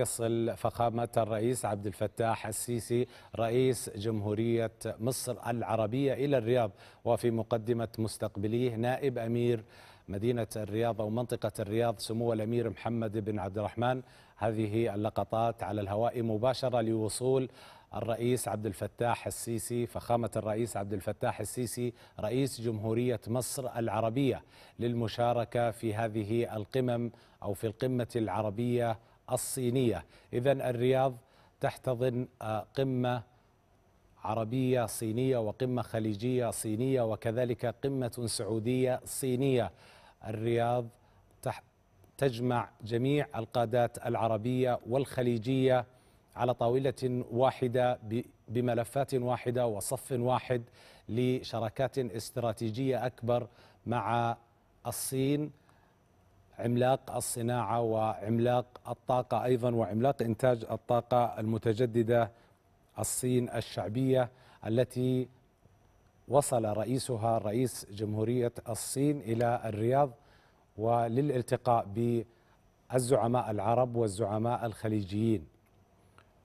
يصل فخامة الرئيس عبد الفتاح السيسي رئيس جمهورية مصر العربية إلى الرياض وفي مقدمة مستقبليه نائب أمير مدينة الرياض أو منطقة الرياض سمو الأمير محمد بن عبد الرحمن هذه اللقطات على الهواء مباشرة لوصول الرئيس عبد الفتاح السيسي فخامة الرئيس عبد الفتاح السيسي رئيس جمهورية مصر العربية للمشاركة في هذه القمم أو في القمة العربية الصينية إذا الرياض تحتضن آه، قمة عربية صينية وقمة خليجية صينية وكذلك قمة سعودية صينية الرياض تجمع جميع القادات العربية والخليجية على طاولة واحدة بملفات واحدة وصف واحد لشراكات استراتيجية أكبر مع الصين عملاق الصناعه وعملاق الطاقه ايضا وعملاق انتاج الطاقه المتجدده الصين الشعبيه التي وصل رئيسها رئيس جمهوريه الصين الى الرياض وللالتقاء بالزعماء العرب والزعماء الخليجيين